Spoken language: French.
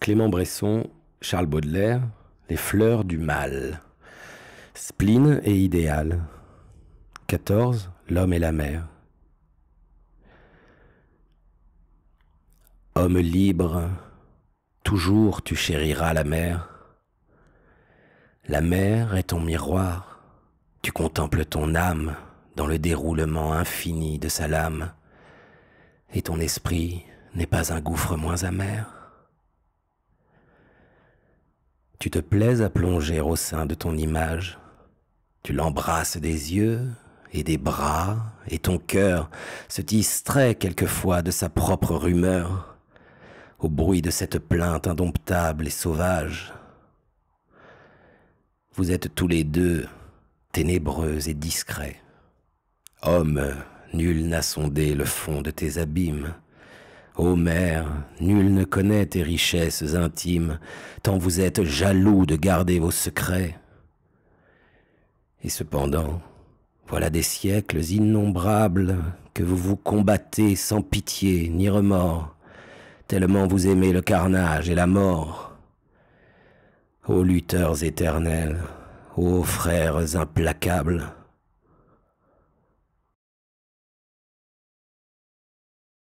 Clément Bresson, Charles Baudelaire, Les fleurs du mal. Spleen et idéal. 14. L'homme et la mer. Homme libre, toujours tu chériras la mer. La mer est ton miroir, tu contemples ton âme dans le déroulement infini de sa lame, et ton esprit n'est pas un gouffre moins amer. Tu te plais à plonger au sein de ton image. Tu l'embrasses des yeux et des bras, et ton cœur se distrait quelquefois de sa propre rumeur, au bruit de cette plainte indomptable et sauvage. Vous êtes tous les deux ténébreux et discrets. Homme, nul n'a sondé le fond de tes abîmes, Ô mère, nul ne connaît tes richesses intimes, tant vous êtes jaloux de garder vos secrets. Et cependant, voilà des siècles innombrables que vous vous combattez sans pitié ni remords, tellement vous aimez le carnage et la mort. Ô lutteurs éternels, ô frères implacables,